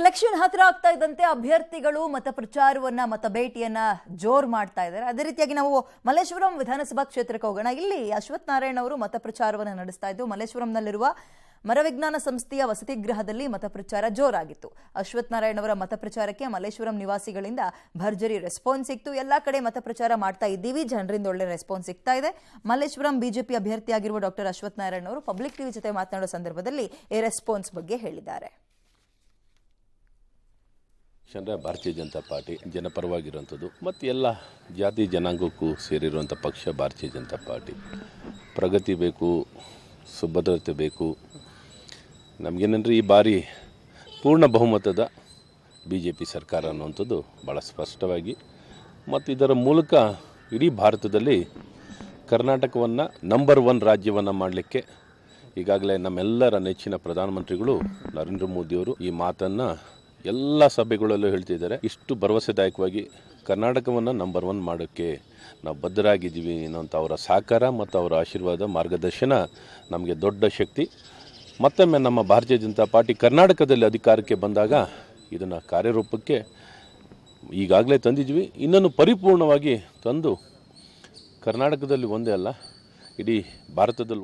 election ಹತ್ತಿರ ಆಗ್ತಾ ಇದ್ದಂತೆ ಅಭ್ಯರ್ಥಿಗಳು ಮತ ಪ್ರಚಾರವನ್ನ ಮತ ಭೇಟಿಯನ್ನ ಜೋರ್ ಮಾಡ್ತಾ ಇದ್ದಾರೆ ಅದೇ ರೀತಿಯಾಗಿ ನಾವು ಮಲ್ಲೇಶ್ವರಂ ವಿಧಾನಸಭಾ ಕ್ಷೇತ್ರಕ್ಕೆ ಹೋಗೋಣ ಇಲ್ಲಿ ಅಶ್ವಥ್ ನಾರಾಯಣ್ ಅವರು ಮತ ಪ್ರಚಾರವನ್ನು ನಡೆಸ್ತಾ ಇದ್ದು ಮಲ್ಲೇಶ್ವರಂನಲ್ಲಿರುವ ಮರವಿಜ್ಞಾನ ಸಂಸ್ಥೆಯ ವಸತಿ ಗೃಹದಲ್ಲಿ ಪ್ರಚಾರ ಜೋರಾಗಿತ್ತು ಅಶ್ವಥ್ ನಾರಾಯಣ್ ಅವರ ಮತ ಪ್ರಚಾರಕ್ಕೆ ಮಲ್ಲೇಶ್ವರಂ ನಿವಾಸಿಗಳಿಂದ ಭರ್ಜರಿ ರೆಸ್ಪಾನ್ಸ್ ಸಿಕ್ತು ಎಲ್ಲಾ ಕಡೆ ಮತ ಪ್ರಚಾರ ಮಾಡ್ತಾ ಇದ್ದೀವಿ ಜನರಿಂದ ಒಳ್ಳೆ ರೆಸ್ಪಾನ್ಸ್ ಸಿಗ್ತಾ ಇದೆ ಮಲ್ಲೇಶ್ವರಂ ಬಿಜೆಪಿ ಅಭ್ಯರ್ಥಿಯಾಗಿರುವ ಡಾಕ್ಟರ್ ಅಶ್ವಥ್ ನಾರಾಯಣ್ ಅವರು ಪಬ್ಲಿಕ್ ಟಿವಿ ಜೊತೆ ಮಾತನಾಡುವ ಸಂದರ್ಭದಲ್ಲಿ ಈ ರೆಸ್ಪಾನ್ಸ್ ಬಗ್ಗೆ ಹೇಳಿದ್ದಾರೆ ಜನರ ಭಾರತೀಯ ಜನತಾ ಪಾರ್ಟಿ ಜನಪರವಾಗಿರುವಂಥದ್ದು ಮತ್ತು ಎಲ್ಲ ಜಾತಿ ಜನಾಂಗಕ್ಕೂ ಸೇರಿರುವಂಥ ಪಕ್ಷ ಭಾರತೀಯ ಜನತಾ ಪಾರ್ಟಿ ಪ್ರಗತಿ ಬೇಕು ಸುಭದ್ರತೆ ಬೇಕು ನಮಗೇನೆಂದರೆ ಈ ಬಾರಿ ಪೂರ್ಣ ಬಹುಮತದ ಬಿ ಜೆ ಪಿ ಸರ್ಕಾರ ಅನ್ನುವಂಥದ್ದು ಭಾಳ ಸ್ಪಷ್ಟವಾಗಿ ಮತ್ತು ಇದರ ಮೂಲಕ ಇಡೀ ಭಾರತದಲ್ಲಿ ಕರ್ನಾಟಕವನ್ನು ನಂಬರ್ ಒನ್ ರಾಜ್ಯವನ್ನು ಮಾಡಲಿಕ್ಕೆ ಈಗಾಗಲೇ ನಮ್ಮೆಲ್ಲರ ನೆಚ್ಚಿನ ಪ್ರಧಾನಮಂತ್ರಿಗಳು ನರೇಂದ್ರ ಮೋದಿಯವರು ಈ ಮಾತನ್ನು ಎಲ್ಲ ಸಭೆಗಳಲ್ಲೂ ಹೇಳ್ತಿದ್ದಾರೆ ಇಷ್ಟು ಭರವಸೆದಾಯಕವಾಗಿ ಕರ್ನಾಟಕವನ್ನು ನಂಬರ್ ಒನ್ ಮಾಡೋಕ್ಕೆ ನಾವು ಬದ್ಧರಾಗಿದ್ದೀವಿ ಅನ್ನೋಂಥ ಅವರ ಸಹಕಾರ ಮತ್ತು ಅವರ ಆಶೀರ್ವಾದ ಮಾರ್ಗದರ್ಶನ ನಮಗೆ ದೊಡ್ಡ ಶಕ್ತಿ ಮತ್ತೊಮ್ಮೆ ನಮ್ಮ ಭಾರತೀಯ ಜನತಾ ಪಾರ್ಟಿ ಕರ್ನಾಟಕದಲ್ಲಿ ಅಧಿಕಾರಕ್ಕೆ ಬಂದಾಗ ಇದನ್ನು ಕಾರ್ಯರೂಪಕ್ಕೆ ಈಗಾಗಲೇ ತಂದಿದ್ವಿ ಇನ್ನನ್ನು ಪರಿಪೂರ್ಣವಾಗಿ ತಂದು ಕರ್ನಾಟಕದಲ್ಲಿ ಒಂದೇ ಅಲ್ಲ ಇಡೀ ಭಾರತದಲ್ಲಿ